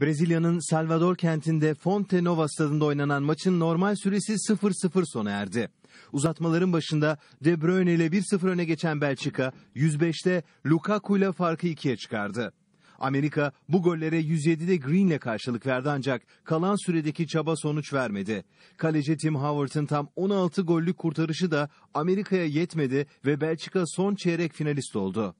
Brezilya'nın Salvador kentinde Fonte Nova stadında oynanan maçın normal süresi 0-0 sona erdi. Uzatmaların başında De Bruyne ile 1-0 öne geçen Belçika 105'te Lukaku ile farkı 2'ye çıkardı. Amerika bu gollere 107'de Green ile karşılık verdi ancak kalan süredeki çaba sonuç vermedi. Kaleci Tim Howard'ın tam 16 gollük kurtarışı da Amerika'ya yetmedi ve Belçika son çeyrek finalist oldu.